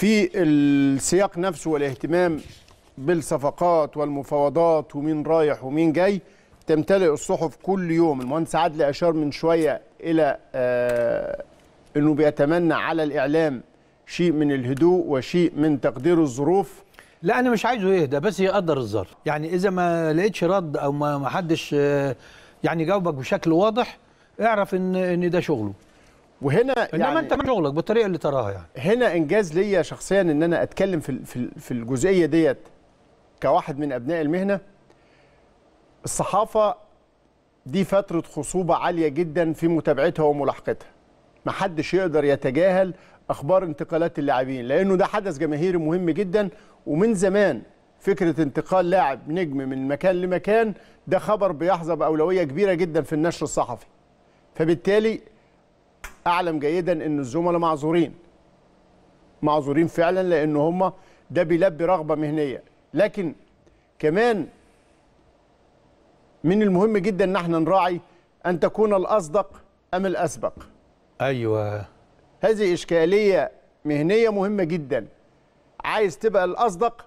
في السياق نفسه والاهتمام بالصفقات والمفاوضات ومين رايح ومين جاي تمتلئ الصحف كل يوم المهندس عدلي أشار من شوية إلى آه أنه بيتمنى على الإعلام شيء من الهدوء وشيء من تقدير الظروف لا انا مش عايزه يهدى بس يقدر الظرف يعني اذا ما لقيتش رد او ما حدش آه، يعني جاوبك بشكل واضح اعرف ان ان ده شغله وهنا يعني انما انت من شغلك بالطريقه اللي تراها يعني هنا انجاز ليا شخصيا ان انا اتكلم في في الجزئيه ديت كواحد من ابناء المهنه الصحافه دي فتره خصوبه عاليه جدا في متابعتها وملاحقتها محدش يقدر يتجاهل اخبار انتقالات اللاعبين لانه ده حدث جماهيري مهم جدا ومن زمان فكره انتقال لاعب نجم من مكان لمكان ده خبر بيحظى باولويه كبيره جدا في النشر الصحفي فبالتالي اعلم جيدا ان الزملاء معذورين معذورين فعلا لان هم ده بيلبي رغبه مهنيه لكن كمان من المهم جدا ان احنا نراعي ان تكون الاصدق ام الاسبق ايوه هذه اشكاليه مهنيه مهمه جدا عايز تبقى الاصدق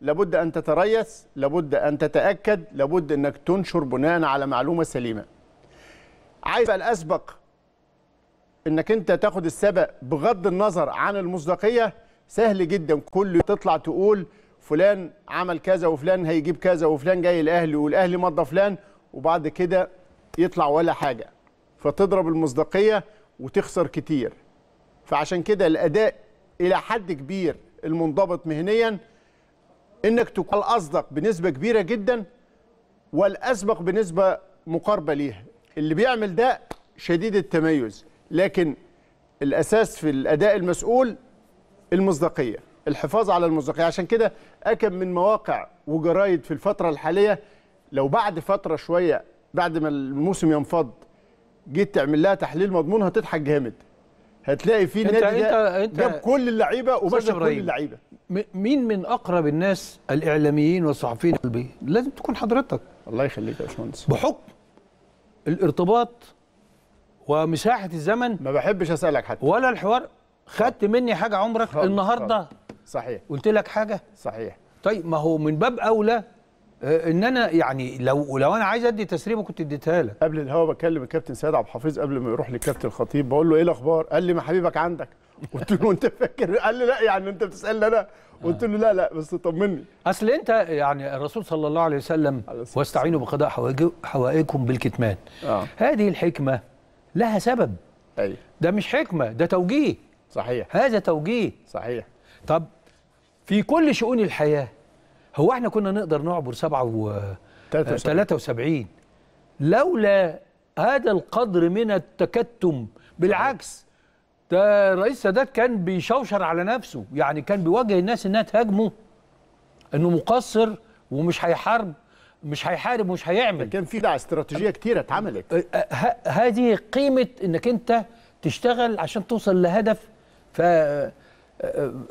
لابد ان تتريث لابد ان تتاكد لابد انك تنشر بناء على معلومه سليمه عايز تبقى الاسبق انك انت تاخد السبق بغض النظر عن المصداقيه سهل جدا كل تطلع تقول فلان عمل كذا وفلان هيجيب كذا وفلان جاي الاهلي والاهلي مضى فلان وبعد كده يطلع ولا حاجه فتضرب المصداقيه وتخسر كتير فعشان كده الاداء الى حد كبير المنضبط مهنيا انك تكون الاصدق بنسبه كبيره جدا والاسبق بنسبه مقاربه ليها اللي بيعمل ده شديد التميز لكن الاساس في الاداء المسؤول المصداقيه الحفاظ على المصداقيه عشان كده اكم من مواقع وجرايد في الفتره الحاليه لو بعد فتره شويه بعد ما الموسم ينفض جيت تعمل لها تحليل مضمون هتضحك جامد هتلاقي فيه النادي ده جاب كل اللعيبه ومشى كل اللعيبه مين من اقرب الناس الاعلاميين والصحفيين قلبي لازم تكون حضرتك الله يخليك يا باشمهندس بحكم الارتباط ومساحه الزمن ما بحبش اسالك حتى ولا الحوار خدت مني حاجه عمرك خلص النهارده خلص. صحيح قلت لك حاجه صحيح طيب ما هو من باب اولى آه، ان انا يعني لو لو انا عايز ادي تسريبه كنت اديتها لك قبل الهوا بكلم الكابتن سيد عبد الحفيظ قبل ما يروح للكابتن الخطيب بقول له ايه الاخبار قال لي ما حبيبك عندك قلت له انت فاكر قال لي لا يعني انت بتسالني انا قلت له لا لا بس طمني اصل انت يعني الرسول صلى الله عليه وسلم واستعينوا بقضاء حوائجكم بالكتمان آه. هذه الحكمه لها سبب أي. ده مش حكمه ده توجيه صحيح هذا توجيه صحيح طب في كل شؤون الحياه هو احنا كنا نقدر نعبر 7 و 73 لولا هذا القدر من التكتم بالعكس ده رئيس سادات كان بيشوشر على نفسه يعني كان بيواجه الناس انها تهاجمه انه مقصر ومش هيحارب مش هيحارب ومش هيعمل كان في استراتيجيه كتيره اتعملت أه، أه، هذه قيمه انك انت تشتغل عشان توصل لهدف ف أه،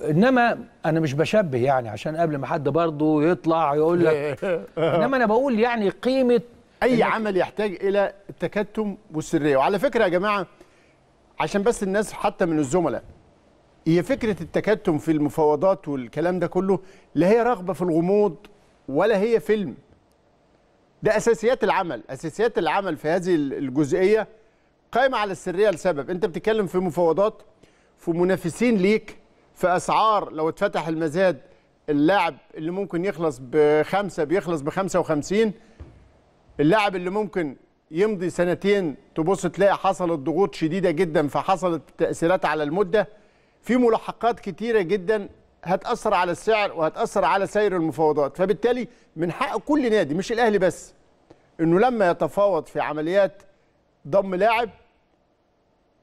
انما انا مش بشبه يعني عشان قبل ما حد برضه يطلع يقول لك انما انا بقول يعني قيمه اي عمل يحتاج الى التكتم والسريه وعلى فكره يا جماعه عشان بس الناس حتى من الزملاء هي فكره التكتم في المفاوضات والكلام ده كله لا هي رغبه في الغموض ولا هي فيلم ده اساسيات العمل اساسيات العمل في هذه الجزئيه قائمه على السريه لسبب انت بتتكلم في مفاوضات في منافسين ليك في اسعار لو اتفتح المزاد اللاعب اللي ممكن يخلص بخمسة بيخلص بخمسة 55 اللاعب اللي ممكن يمضي سنتين تبص تلاقي حصلت ضغوط شديده جدا فحصلت تاثيرات على المده في ملاحقات كتيره جدا هتاثر على السعر وهتاثر على سير المفاوضات فبالتالي من حق كل نادي مش الاهلي بس انه لما يتفاوض في عمليات ضم لاعب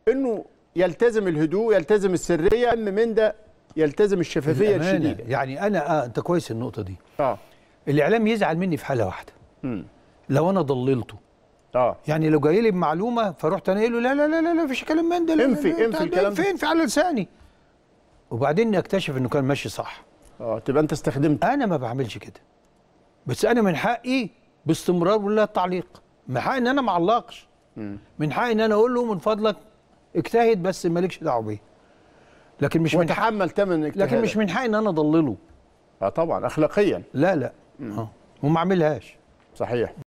انه يلتزم الهدوء يلتزم السريه اما من ده يلتزم الشفافيه الشديده يعني انا آه انت كويس النقطه دي اه الاعلام يزعل مني في حاله واحده م. لو انا ضللته اه يعني لو جاي لي بمعلومه فرحت انا قايل له لا لا لا لا مفيش كلام من ده انفي انفي الكلام فين في على لساني وبعدين اكتشف انه كان ماشي صح اه تبقى انت استخدمت انا ما بعملش كده بس انا من حقي باستمرار ولا التعليق من حقي ان انا ما اعلقش من حقي ان انا اقول له من فضلك اجتهد بس مالكش دعوه بيه لكن مش وتحمل ثمن الاجتهاد لكن مش من حقي ان انا اضلله اه طبعا اخلاقيا لا لا اه وما اعملهاش صحيح